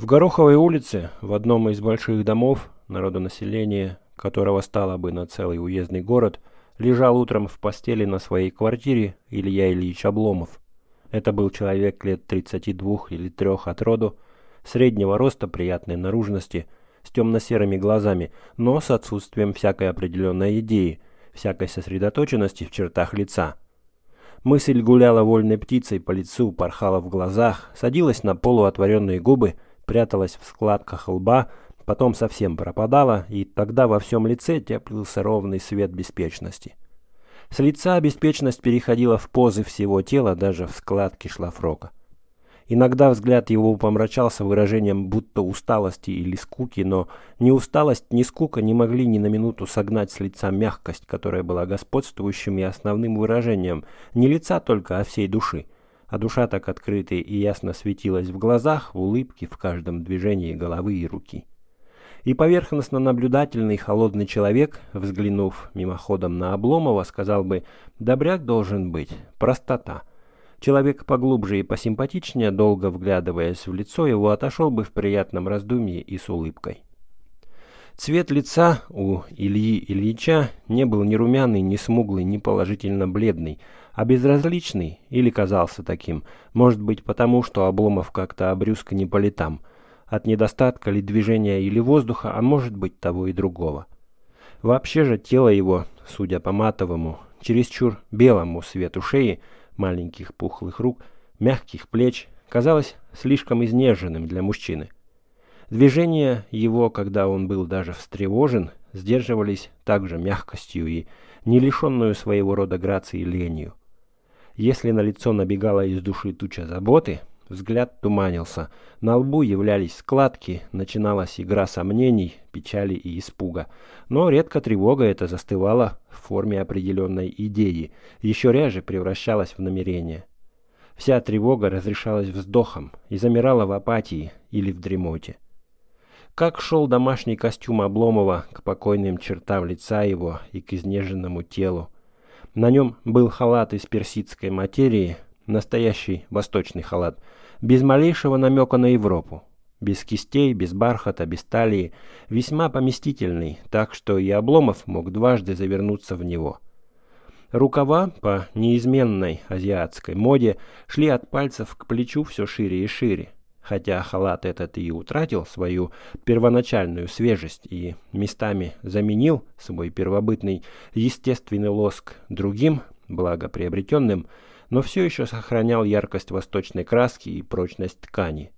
В Гороховой улице, в одном из больших домов, народонаселение которого стало бы на целый уездный город, лежал утром в постели на своей квартире Илья Ильич Обломов. Это был человек лет 32 или 3 от роду, среднего роста, приятной наружности, с темно-серыми глазами, но с отсутствием всякой определенной идеи, всякой сосредоточенности в чертах лица. Мысль гуляла вольной птицей по лицу, порхала в глазах, садилась на полуотворенные губы – пряталась в складках лба, потом совсем пропадала, и тогда во всем лице теплился ровный свет беспечности. С лица беспечность переходила в позы всего тела, даже в складки шлафрока. Иногда взгляд его помрачался выражением будто усталости или скуки, но ни усталость, ни скука не могли ни на минуту согнать с лица мягкость, которая была господствующим и основным выражением не лица только, а всей души – а душа так открытая и ясно светилась в глазах, в улыбке, в каждом движении головы и руки. И поверхностно наблюдательный холодный человек, взглянув мимоходом на Обломова, сказал бы «Добряк должен быть, простота». Человек поглубже и посимпатичнее, долго вглядываясь в лицо его, отошел бы в приятном раздумье и с улыбкой. Цвет лица у Ильи Ильича не был ни румяный, ни смуглый, ни положительно бледный, а безразличный, или казался таким, может быть потому, что Обломов как-то обрюзг не по летам, от недостатка ли движения или воздуха, а может быть того и другого. Вообще же тело его, судя по матовому, чересчур белому свету шеи, маленьких пухлых рук, мягких плеч, казалось слишком изнеженным для мужчины. Движения его, когда он был даже встревожен, сдерживались также мягкостью и не лишенную своего рода грации ленью. Если на лицо набегала из души туча заботы, взгляд туманился, на лбу являлись складки, начиналась игра сомнений, печали и испуга. Но редко тревога эта застывала в форме определенной идеи, еще реже превращалась в намерение. Вся тревога разрешалась вздохом и замирала в апатии или в дремоте. Как шел домашний костюм Обломова к покойным чертам лица его и к изнеженному телу, на нем был халат из персидской материи, настоящий восточный халат, без малейшего намека на Европу. Без кистей, без бархата, без талии, весьма поместительный, так что и Обломов мог дважды завернуться в него. Рукава, по неизменной азиатской моде, шли от пальцев к плечу все шире и шире. Хотя халат этот и утратил свою первоначальную свежесть и местами заменил свой первобытный естественный лоск другим, благо приобретенным, но все еще сохранял яркость восточной краски и прочность ткани.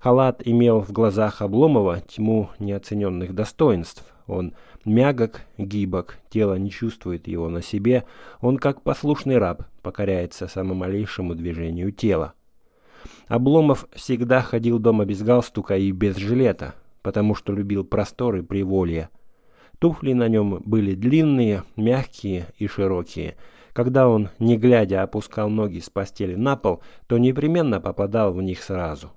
Халат имел в глазах Обломова тьму неоцененных достоинств. Он мягок, гибок, тело не чувствует его на себе, он как послушный раб покоряется самому малейшему движению тела. Обломов всегда ходил дома без галстука и без жилета, потому что любил просторы приволья. Туфли на нем были длинные, мягкие и широкие. Когда он, не глядя, опускал ноги с постели на пол, то непременно попадал в них сразу.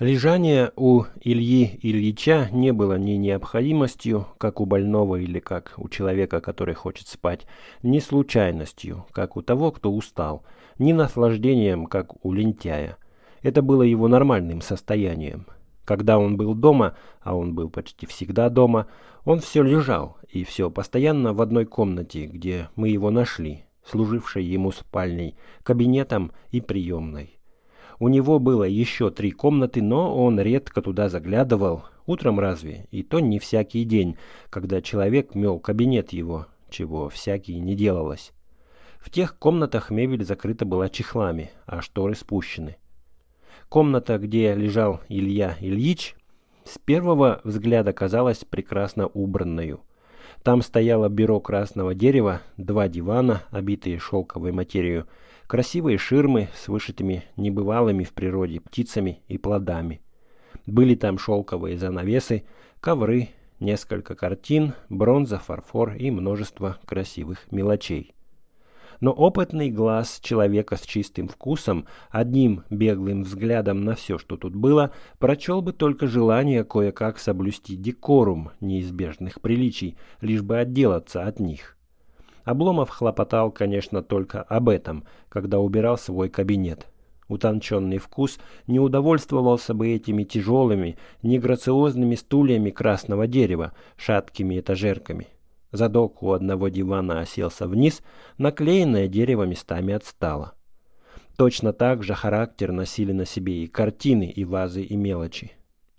Лежание у Ильи Ильича не было ни необходимостью, как у больного или как у человека, который хочет спать, ни случайностью, как у того, кто устал – ни наслаждением, как у лентяя. Это было его нормальным состоянием. Когда он был дома, а он был почти всегда дома, он все лежал и все постоянно в одной комнате, где мы его нашли, служившей ему спальней, кабинетом и приемной. У него было еще три комнаты, но он редко туда заглядывал, утром разве, и то не всякий день, когда человек мел кабинет его, чего всякий не делалось. В тех комнатах мебель закрыта была чехлами, а шторы спущены. Комната, где лежал Илья Ильич, с первого взгляда казалась прекрасно убранною. Там стояло бюро красного дерева, два дивана, обитые шелковой материю, красивые ширмы с вышитыми небывалыми в природе птицами и плодами. Были там шелковые занавесы, ковры, несколько картин, бронза, фарфор и множество красивых мелочей но опытный глаз человека с чистым вкусом, одним беглым взглядом на все, что тут было, прочел бы только желание кое-как соблюсти декорум неизбежных приличий, лишь бы отделаться от них. Обломов хлопотал, конечно, только об этом, когда убирал свой кабинет. Утонченный вкус не удовольствовался бы этими тяжелыми, неграциозными стульями красного дерева, шаткими этажерками. Задок у одного дивана оселся вниз, наклеенное дерево местами отстало. Точно так же характер носили на себе и картины, и вазы, и мелочи.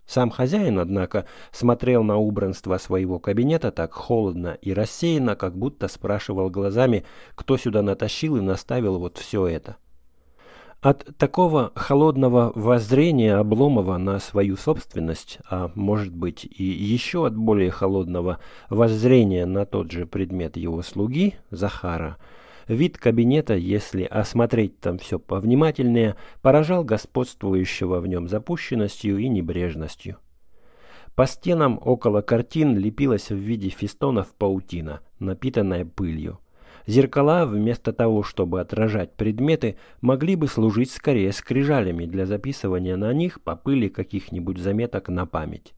Сам хозяин, однако, смотрел на убранство своего кабинета так холодно и рассеянно, как будто спрашивал глазами, кто сюда натащил и наставил вот все это. — от такого холодного воззрения Обломова на свою собственность, а может быть и еще от более холодного воззрения на тот же предмет его слуги, Захара, вид кабинета, если осмотреть там все повнимательнее, поражал господствующего в нем запущенностью и небрежностью. По стенам около картин лепилась в виде фестонов паутина, напитанная пылью. Зеркала, вместо того, чтобы отражать предметы, могли бы служить скорее скрижалями для записывания на них попыли каких-нибудь заметок на память.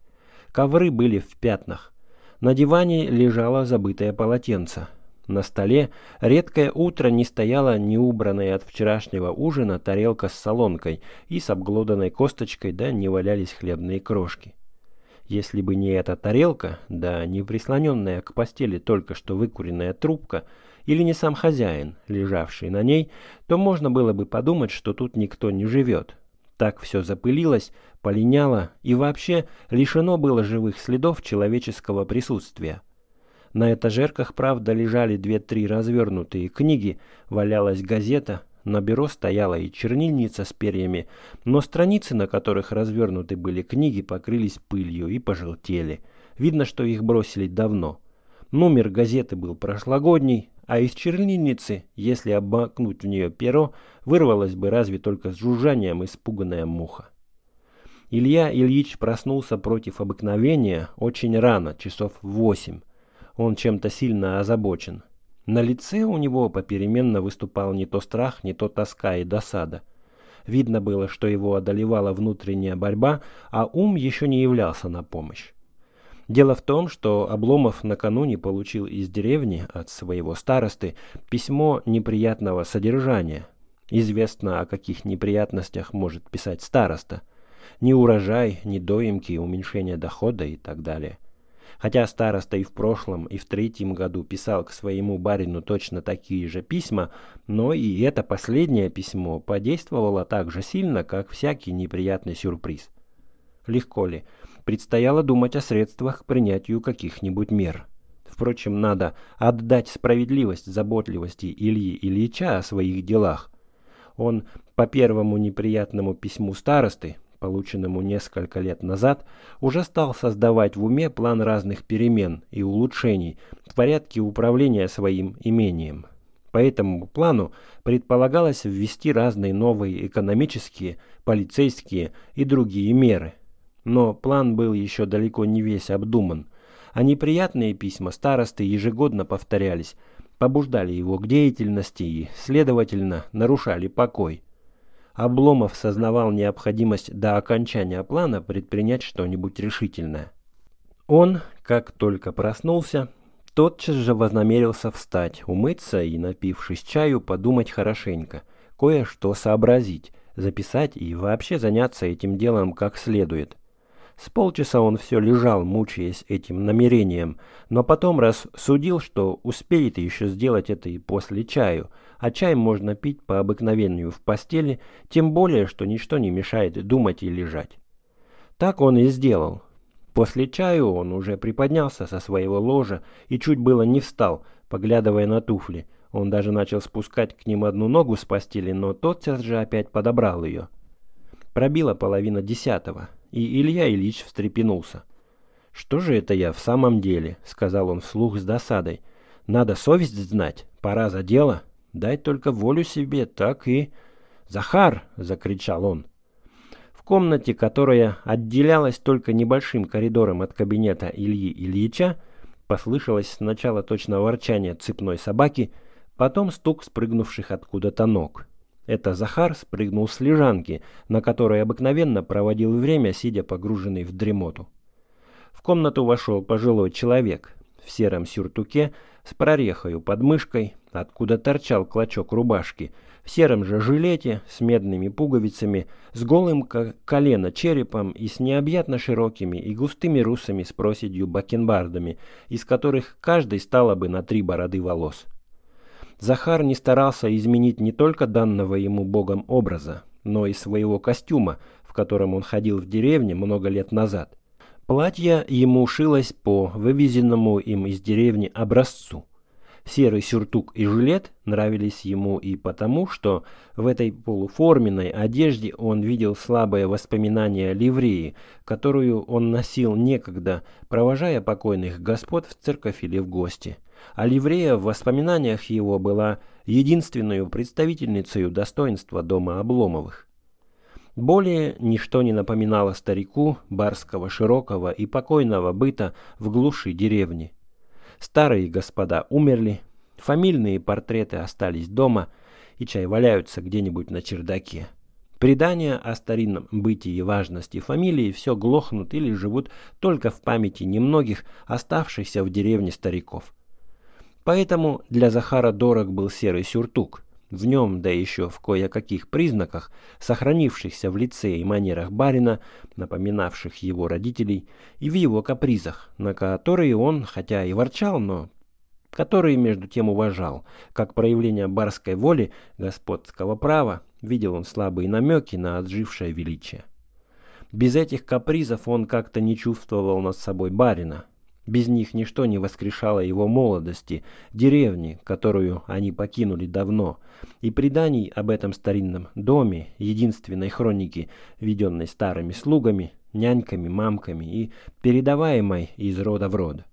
Ковры были в пятнах. На диване лежало забытое полотенце. На столе редкое утро не стояла неубранная от вчерашнего ужина тарелка с солонкой и с обглоданной косточкой, да не валялись хлебные крошки. Если бы не эта тарелка, да не прислоненная к постели только что выкуренная трубка – или не сам хозяин, лежавший на ней, то можно было бы подумать, что тут никто не живет. Так все запылилось, полиняло и вообще лишено было живых следов человеческого присутствия. На этажерках, правда, лежали две-три развернутые книги, валялась газета, на бюро стояла и чернильница с перьями, но страницы, на которых развернуты были книги, покрылись пылью и пожелтели. Видно, что их бросили давно. Номер газеты был прошлогодний, а из чернильницы, если обмакнуть в нее перо, вырвалась бы разве только с жужжанием испуганная муха. Илья Ильич проснулся против обыкновения очень рано, часов в восемь. Он чем-то сильно озабочен. На лице у него попеременно выступал не то страх, не то тоска и досада. Видно было, что его одолевала внутренняя борьба, а ум еще не являлся на помощь. Дело в том, что Обломов накануне получил из деревни от своего старосты письмо неприятного содержания. Известно, о каких неприятностях может писать староста. Ни урожай, ни доимки, уменьшение дохода и так далее. Хотя староста и в прошлом, и в третьем году писал к своему барину точно такие же письма, но и это последнее письмо подействовало так же сильно, как всякий неприятный сюрприз. Легко ли? предстояло думать о средствах к принятию каких-нибудь мер. Впрочем, надо отдать справедливость заботливости Ильи Ильича о своих делах. Он по первому неприятному письму старосты, полученному несколько лет назад, уже стал создавать в уме план разных перемен и улучшений в порядке управления своим имением. По этому плану предполагалось ввести разные новые экономические, полицейские и другие меры, но план был еще далеко не весь обдуман, а неприятные письма старосты ежегодно повторялись, побуждали его к деятельности и, следовательно, нарушали покой. Обломов сознавал необходимость до окончания плана предпринять что-нибудь решительное. Он, как только проснулся, тотчас же вознамерился встать, умыться и, напившись чаю, подумать хорошенько, кое-что сообразить, записать и вообще заняться этим делом как следует – с полчаса он все лежал, мучаясь этим намерением, но потом рассудил, что успеет еще сделать это и после чаю, а чай можно пить по обыкновению в постели, тем более, что ничто не мешает думать и лежать. Так он и сделал. После чаю он уже приподнялся со своего ложа и чуть было не встал, поглядывая на туфли. Он даже начал спускать к ним одну ногу с постели, но тотчас же опять подобрал ее. Пробила половина десятого и Илья Ильич встрепенулся. «Что же это я в самом деле?» — сказал он вслух с досадой. «Надо совесть знать, пора за дело. Дай только волю себе, так и...» «Захар!» — закричал он. В комнате, которая отделялась только небольшим коридором от кабинета Ильи Ильича, послышалось сначала точно ворчание цепной собаки, потом стук спрыгнувших откуда-то ног — это Захар спрыгнул с лежанки, на которой обыкновенно проводил время, сидя погруженный в дремоту. В комнату вошел пожилой человек в сером сюртуке с прорехою под мышкой, откуда торчал клочок рубашки, в сером же жилете с медными пуговицами, с голым колено черепом и с необъятно широкими и густыми русами с проседью бакенбардами, из которых каждый стало бы на три бороды волос. — Захар не старался изменить не только данного ему богом образа, но и своего костюма, в котором он ходил в деревне много лет назад. Платье ему шилось по вывезенному им из деревни образцу – Серый сюртук и жилет нравились ему и потому, что в этой полуформенной одежде он видел слабое воспоминание ливреи, которую он носил некогда, провожая покойных господ в церковь или в гости. А ливрея в воспоминаниях его была единственной представительницей достоинства дома Обломовых. Более ничто не напоминало старику барского широкого и покойного быта в глуши деревни. Старые господа умерли, фамильные портреты остались дома и чай валяются где-нибудь на чердаке. Предания о старинном бытии и важности фамилии все глохнут или живут только в памяти немногих оставшихся в деревне стариков. Поэтому для Захара дорог был серый сюртук – в нем, да еще в кое-каких признаках, сохранившихся в лице и манерах барина, напоминавших его родителей, и в его капризах, на которые он, хотя и ворчал, но которые между тем уважал, как проявление барской воли, господского права, видел он слабые намеки на отжившее величие. Без этих капризов он как-то не чувствовал над собой барина, без них ничто не воскрешало его молодости, деревни, которую они покинули давно, и преданий об этом старинном доме, единственной хроники, веденной старыми слугами, няньками, мамками и передаваемой из рода в род.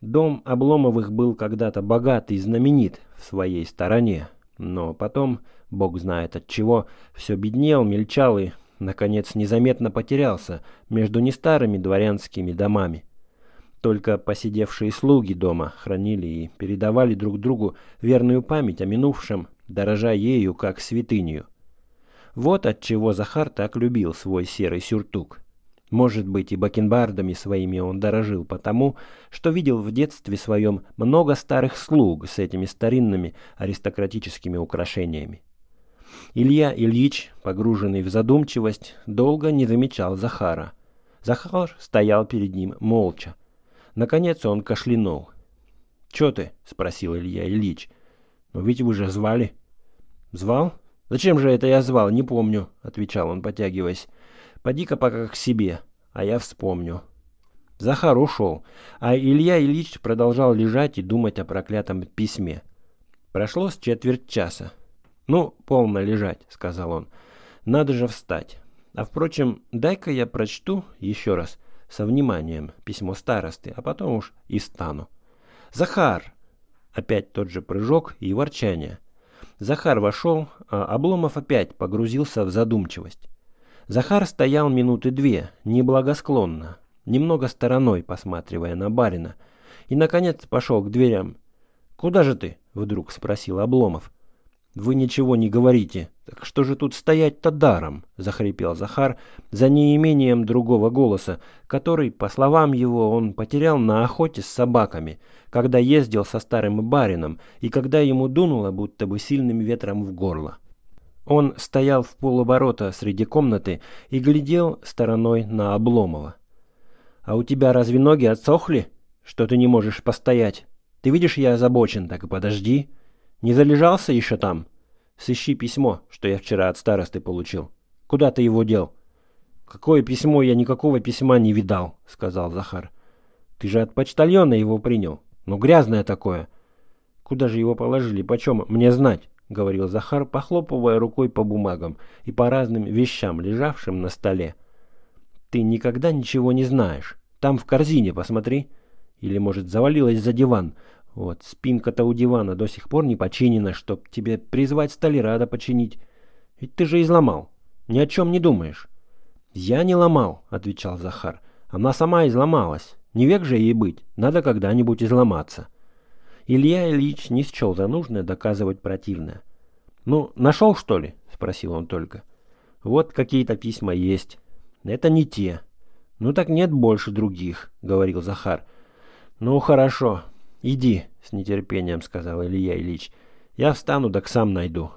Дом Обломовых был когда-то богат и знаменит в своей стороне, но потом, бог знает от чего, все беднел, мельчал и, наконец, незаметно потерялся между нестарыми дворянскими домами – только посидевшие слуги дома хранили и передавали друг другу верную память о минувшем, дорожа ею как святынью. Вот от чего Захар так любил свой серый сюртук. Может быть, и бакенбардами своими он дорожил потому, что видел в детстве своем много старых слуг с этими старинными аристократическими украшениями. Илья Ильич, погруженный в задумчивость, долго не замечал Захара. Захар стоял перед ним молча, Наконец он кашлянул. Чё ты?» — спросил Илья Ильич. «Ну ведь вы же звали». «Звал? Зачем же это я звал? Не помню», — отвечал он, потягиваясь. «Поди-ка пока к себе, а я вспомню». Захар ушел, а Илья Ильич продолжал лежать и думать о проклятом письме. Прошло с четверть часа. «Ну, полно лежать», — сказал он. «Надо же встать. А впрочем, дай-ка я прочту еще раз» со вниманием письмо старосты, а потом уж и стану. «Захар!» Опять тот же прыжок и ворчание. Захар вошел, а Обломов опять погрузился в задумчивость. Захар стоял минуты две, неблагосклонно, немного стороной посматривая на барина, и, наконец, пошел к дверям. «Куда же ты?» — вдруг спросил Обломов. Вы ничего не говорите. Так что же тут стоять-то даром? захрипел Захар за неимением другого голоса, который, по словам его, он потерял на охоте с собаками, когда ездил со старым барином и когда ему дунуло будто бы сильным ветром в горло. Он стоял в полоборота среди комнаты и глядел стороной на Обломова. А у тебя разве ноги отсохли, что ты не можешь постоять? Ты видишь, я озабочен, так и подожди. Не залежался еще там? Сыщи письмо, что я вчера от старосты получил. Куда ты его дел? Какое письмо? Я никакого письма не видал, сказал Захар. Ты же от почтальона его принял. Ну грязное такое. Куда же его положили? Почем? Мне знать, говорил Захар, похлопывая рукой по бумагам и по разным вещам, лежавшим на столе. Ты никогда ничего не знаешь. Там в корзине, посмотри. Или, может, завалилась за диван. Вот, спинка-то у дивана до сих пор не починена, чтоб тебе призвать столярада починить. Ведь ты же изломал. Ни о чем не думаешь. Я не ломал, отвечал Захар. Она сама изломалась. Не век же ей быть. Надо когда-нибудь изломаться. Илья Ильич не счел за нужное доказывать противное. «Ну, нашел, что ли?» — спросил он только. «Вот какие-то письма есть. Это не те». «Ну так нет больше других», — говорил Захар. «Ну хорошо, иди, — с нетерпением сказал Илья Ильич. «Я встану, так сам найду».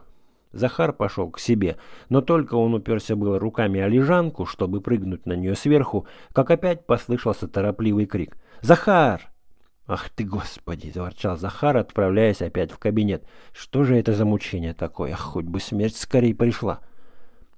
Захар пошел к себе, но только он уперся было руками о лежанку, чтобы прыгнуть на нее сверху, как опять послышался торопливый крик. «Захар!» «Ах ты, Господи!» — заворчал Захар, отправляясь опять в кабинет. «Что же это за мучение такое? Ах, хоть бы смерть скорее пришла!»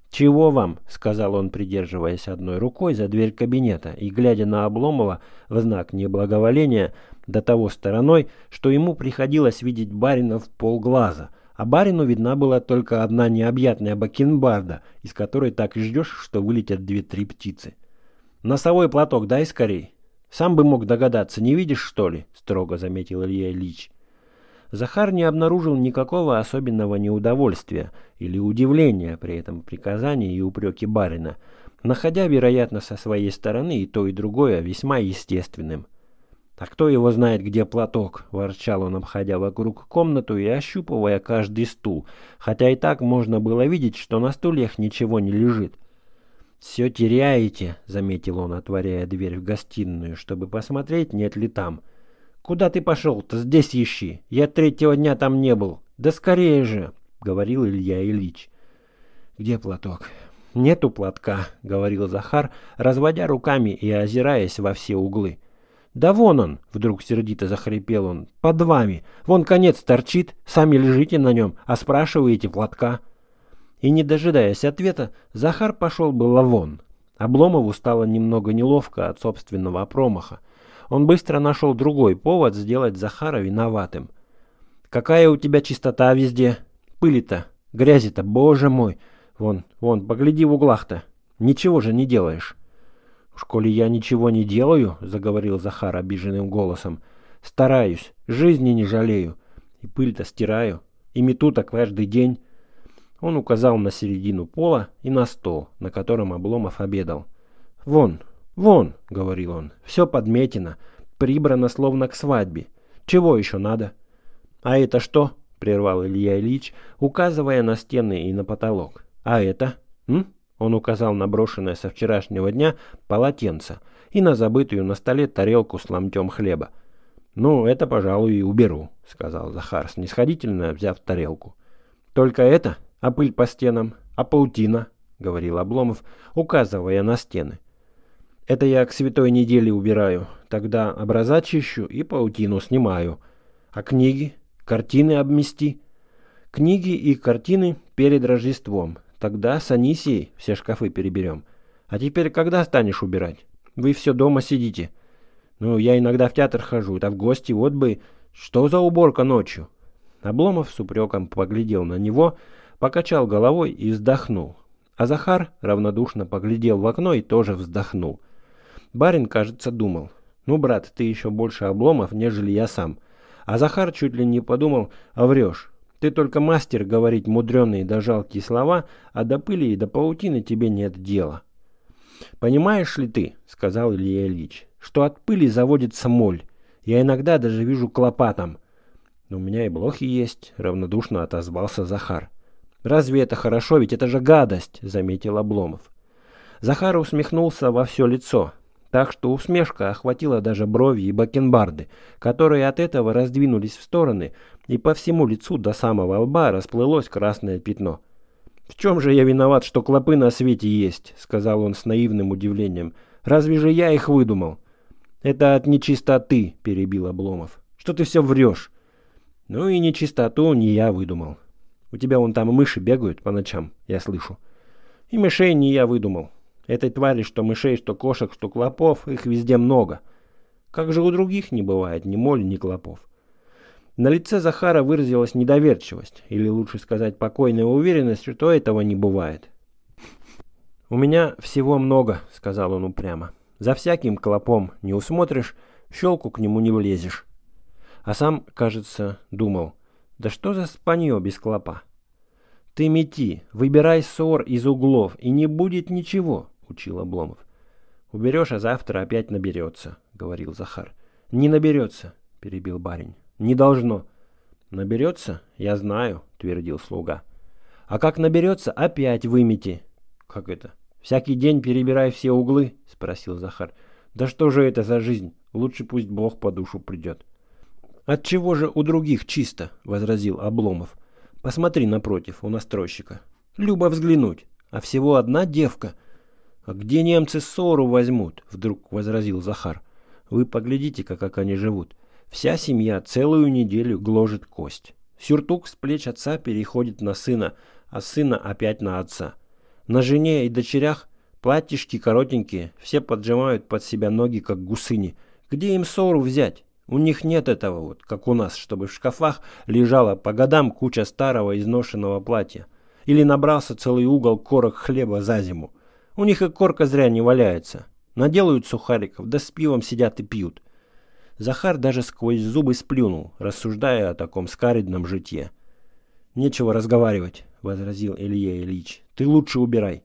«Чего вам?» — сказал он, придерживаясь одной рукой за дверь кабинета и, глядя на Обломова в знак неблаговоления, — до того стороной, что ему приходилось видеть барина в полглаза, а барину видна была только одна необъятная бакенбарда, из которой так и ждешь, что вылетят две-три птицы. «Носовой платок дай скорей!» «Сам бы мог догадаться, не видишь, что ли?» – строго заметил Илья Ильич. Захар не обнаружил никакого особенного неудовольствия или удивления при этом приказании и упреке барина, находя, вероятно, со своей стороны и то, и другое весьма естественным – «А кто его знает, где платок?» – ворчал он, обходя вокруг комнату и ощупывая каждый стул, хотя и так можно было видеть, что на стульях ничего не лежит. «Все теряете», — заметил он, отворяя дверь в гостиную, чтобы посмотреть, нет ли там. «Куда ты пошел-то? Здесь ищи. Я третьего дня там не был. Да скорее же!» — говорил Илья Ильич. «Где платок?» «Нету платка», — говорил Захар, разводя руками и озираясь во все углы. «Да вон он!» — вдруг сердито захрипел он. «Под вами! Вон конец торчит, сами лежите на нем, а спрашиваете платка!» И не дожидаясь ответа, Захар пошел было вон. Обломову стало немного неловко от собственного промаха. Он быстро нашел другой повод сделать Захара виноватым. «Какая у тебя чистота везде! Пыли-то, грязи-то, боже мой! Вон, вон, погляди в углах-то! Ничего же не делаешь!» В школе я ничего не делаю», — заговорил Захар обиженным голосом, — «стараюсь, жизни не жалею, и пыль-то стираю, и мету-то каждый день». Он указал на середину пола и на стол, на котором Обломов обедал. «Вон, вон», — говорил он, — «все подметено, прибрано словно к свадьбе. Чего еще надо?» «А это что?» — прервал Илья Ильич, указывая на стены и на потолок. «А это? М? Он указал на брошенное со вчерашнего дня полотенце и на забытую на столе тарелку с ломтем хлеба. «Ну, это, пожалуй, и уберу», — сказал Захар, снисходительно взяв тарелку. «Только это? А пыль по стенам? А паутина?» — говорил Обломов, указывая на стены. «Это я к святой неделе убираю. Тогда образа чищу и паутину снимаю. А книги? Картины обмести?» «Книги и картины перед Рождеством. Тогда с Анисией все шкафы переберем. А теперь когда станешь убирать? Вы все дома сидите. Ну, я иногда в театр хожу, да в гости, вот бы... Что за уборка ночью?» Обломов с упреком поглядел на него, покачал головой и вздохнул. А Захар равнодушно поглядел в окно и тоже вздохнул. Барин, кажется, думал. «Ну, брат, ты еще больше обломов, нежели я сам». А Захар чуть ли не подумал, а врешь. Ты только мастер говорить мудреные да жалкие слова, а до пыли и до паутины тебе нет дела. «Понимаешь ли ты, — сказал Илья Ильич, — что от пыли заводится моль. Я иногда даже вижу клопа там. у меня и блохи есть, — равнодушно отозвался Захар. «Разве это хорошо? Ведь это же гадость!» — заметил Обломов. Захар усмехнулся во все лицо, так что усмешка охватила даже брови и бакенбарды, которые от этого раздвинулись в стороны, и по всему лицу до самого лба расплылось красное пятно. «В чем же я виноват, что клопы на свете есть?» — сказал он с наивным удивлением. «Разве же я их выдумал?» «Это от нечистоты», — перебил Обломов. «Что ты все врешь?» «Ну и нечистоту не я выдумал. У тебя вон там мыши бегают по ночам, я слышу. И мышей не я выдумал. Этой твари, что мышей, что кошек, что клопов, их везде много. Как же у других не бывает ни моль, ни клопов?» На лице Захара выразилась недоверчивость, или лучше сказать покойная уверенность, что этого не бывает. «У меня всего много», — сказал он упрямо. «За всяким клопом не усмотришь, щелку к нему не влезешь». А сам, кажется, думал, «Да что за спанье без клопа?» «Ты мети, выбирай ссор из углов, и не будет ничего», — учил Обломов. «Уберешь, а завтра опять наберется», — говорил Захар. «Не наберется», — перебил Барень. Не должно. Наберется? Я знаю, твердил слуга. А как наберется, опять вымети. Как это? Всякий день перебирай все углы? Спросил Захар. Да что же это за жизнь? Лучше пусть Бог по душу придет. От чего же у других чисто? Возразил Обломов. Посмотри напротив, у настройщика. Любо взглянуть. А всего одна девка. А где немцы ссору возьмут? Вдруг возразил Захар. Вы поглядите, как, как они живут. Вся семья целую неделю гложет кость. Сюртук с плеч отца переходит на сына, а сына опять на отца. На жене и дочерях платьишки коротенькие, все поджимают под себя ноги, как гусыни. Где им ссору взять? У них нет этого вот, как у нас, чтобы в шкафах лежала по годам куча старого изношенного платья. Или набрался целый угол корок хлеба за зиму. У них и корка зря не валяется. Наделают сухариков, да с пивом сидят и пьют. Захар даже сквозь зубы сплюнул, рассуждая о таком скаридном житье. «Нечего разговаривать», — возразил Илья Ильич. «Ты лучше убирай».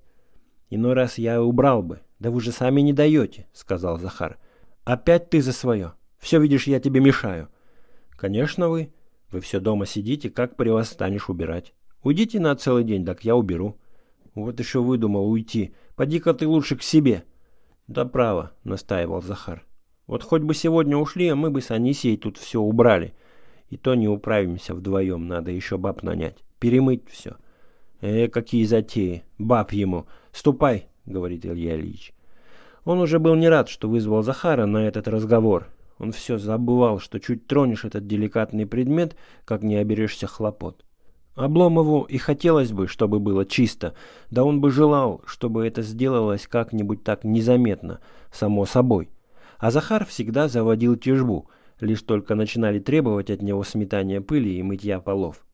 «Иной раз я убрал бы». «Да вы же сами не даете», — сказал Захар. «Опять ты за свое. Все, видишь, я тебе мешаю». «Конечно вы. Вы все дома сидите, как при вас станешь убирать. Уйдите на целый день, так я уберу». «Вот еще выдумал уйти. Поди-ка ты лучше к себе». «Да право», — настаивал Захар. Вот хоть бы сегодня ушли, а мы бы с Анисией тут все убрали. И то не управимся вдвоем, надо еще баб нанять. Перемыть все. Э, какие затеи. Баб ему. Ступай, говорит Илья Ильич. Он уже был не рад, что вызвал Захара на этот разговор. Он все забывал, что чуть тронешь этот деликатный предмет, как не оберешься хлопот. Обломову и хотелось бы, чтобы было чисто, да он бы желал, чтобы это сделалось как-нибудь так незаметно, само собой. А Захар всегда заводил тяжбу, лишь только начинали требовать от него сметания пыли и мытья полов.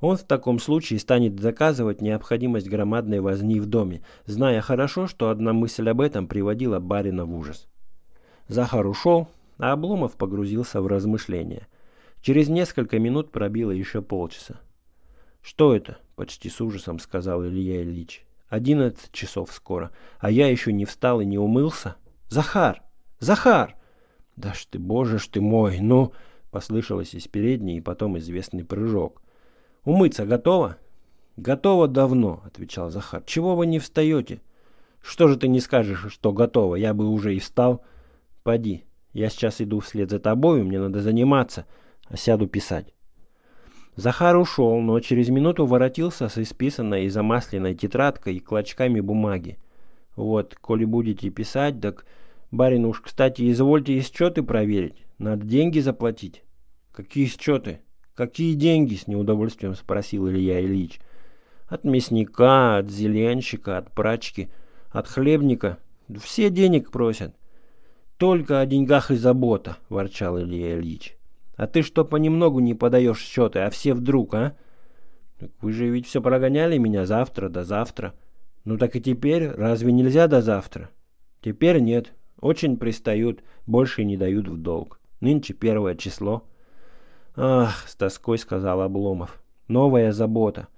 Он в таком случае станет доказывать необходимость громадной возни в доме, зная хорошо, что одна мысль об этом приводила барина в ужас. Захар ушел, а Обломов погрузился в размышления. Через несколько минут пробило еще полчаса. «Что это?» – почти с ужасом сказал Илья Ильич. «Одиннадцать часов скоро, а я еще не встал и не умылся. Захар!» Захар!» «Да ж ты, боже ж ты мой, ну!» — послышалось из передней и потом известный прыжок. «Умыться готово?» «Готово давно», — отвечал Захар. «Чего вы не встаете?» «Что же ты не скажешь, что готово? Я бы уже и встал». «Поди, я сейчас иду вслед за тобою, мне надо заниматься, а сяду писать». Захар ушел, но через минуту воротился с исписанной и замасленной тетрадкой и клочками бумаги. «Вот, коли будете писать, так...» Барин, уж, кстати, извольте и счеты проверить. Надо деньги заплатить. Какие счеты? Какие деньги? С неудовольствием спросил Илья Ильич. От мясника, от зеленщика, от прачки, от хлебника. Все денег просят. Только о деньгах и забота, ворчал Илья Ильич. А ты что понемногу не подаешь счеты, а все вдруг, а? Так вы же ведь все прогоняли меня завтра до завтра. Ну так и теперь, разве нельзя до завтра? Теперь нет, очень пристают, больше не дают в долг. Нынче первое число. Ах, с тоской сказал Обломов. Новая забота.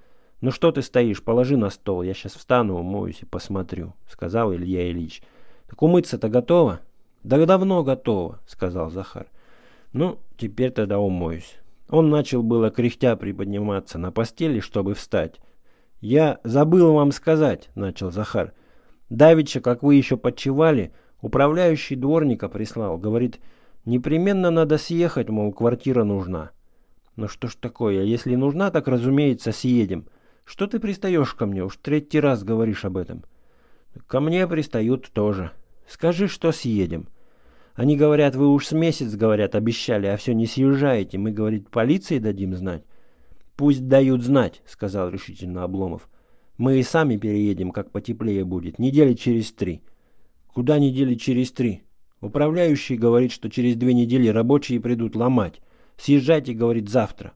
Ну что ты стоишь, положи на стол, я сейчас встану, умоюсь и посмотрю, сказал Илья Ильич. Так умыться-то готово? Да давно готово, сказал Захар. Ну, теперь тогда умоюсь. Он начал было кряхтя приподниматься на постели, чтобы встать. «Я забыл вам сказать», — начал Захар. «Давеча, как вы еще подчевали, — Управляющий дворника прислал, говорит, непременно надо съехать, мол, квартира нужна. Ну что ж такое, а если нужна, так, разумеется, съедем. Что ты пристаешь ко мне, уж третий раз говоришь об этом. Ко мне пристают тоже. Скажи, что съедем. Они говорят, вы уж с месяц, говорят, обещали, а все не съезжаете. Мы, говорит, полиции дадим знать. Пусть дают знать, сказал решительно Обломов. Мы и сами переедем, как потеплее будет, недели через три. Куда недели через три? Управляющий говорит, что через две недели рабочие придут ломать. Съезжайте, говорит, завтра.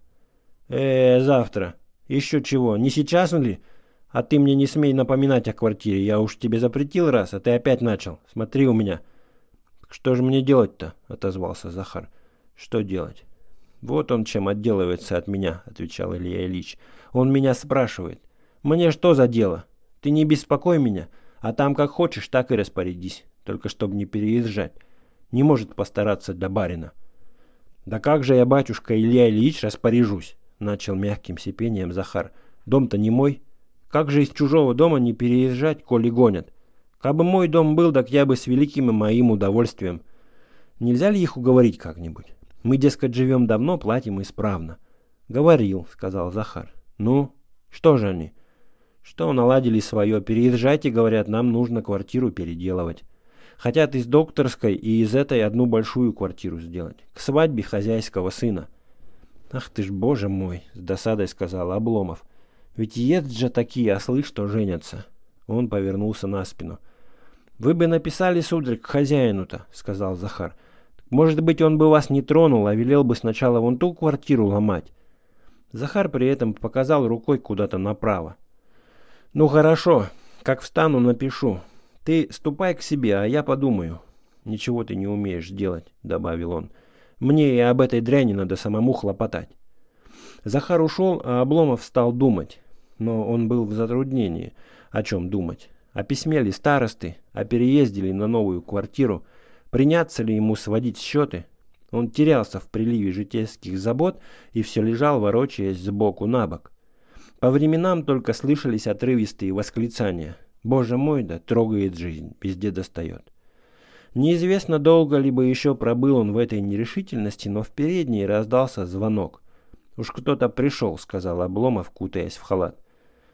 Э, завтра. Еще чего, не сейчас ли? А ты мне не смей напоминать о квартире. Я уж тебе запретил раз, а ты опять начал. Смотри у меня. Что же мне делать-то? Отозвался Захар. Что делать? Вот он чем отделывается от меня, отвечал Илья Ильич. Он меня спрашивает. Мне что за дело? Ты не беспокой меня. А там как хочешь, так и распорядись, только чтобы не переезжать. Не может постараться для барина. «Да как же я, батюшка Илья Ильич, распоряжусь?» Начал мягким сипением Захар. «Дом-то не мой. Как же из чужого дома не переезжать, коли гонят? Кабы мой дом был, так я бы с великим и моим удовольствием. Нельзя ли их уговорить как-нибудь? Мы, дескать, живем давно, платим исправно». «Говорил», — сказал Захар. «Ну, что же они?» Что наладили свое, переезжайте, говорят, нам нужно квартиру переделывать. Хотят из докторской и из этой одну большую квартиру сделать. К свадьбе хозяйского сына. Ах ты ж, боже мой, с досадой сказал Обломов. Ведь есть же такие ослы, что женятся. Он повернулся на спину. Вы бы написали, сударь, к хозяину-то, сказал Захар. Может быть, он бы вас не тронул, а велел бы сначала вон ту квартиру ломать. Захар при этом показал рукой куда-то направо. «Ну хорошо, как встану, напишу. Ты ступай к себе, а я подумаю». «Ничего ты не умеешь делать», — добавил он. «Мне и об этой дряни надо самому хлопотать». Захар ушел, а Обломов стал думать. Но он был в затруднении. О чем думать? О письме ли старосты? О а переезде ли на новую квартиру? Приняться ли ему сводить счеты? Он терялся в приливе житейских забот и все лежал, ворочаясь сбоку на бок. По временам только слышались отрывистые восклицания. «Боже мой, да трогает жизнь, везде достает». Неизвестно, долго ли бы еще пробыл он в этой нерешительности, но в передней раздался звонок. «Уж кто-то пришел», — сказал Обломов, кутаясь в халат.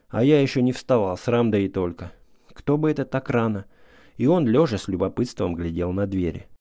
«А я еще не вставал, срам да и только. Кто бы это так рано?» И он, лежа, с любопытством глядел на двери.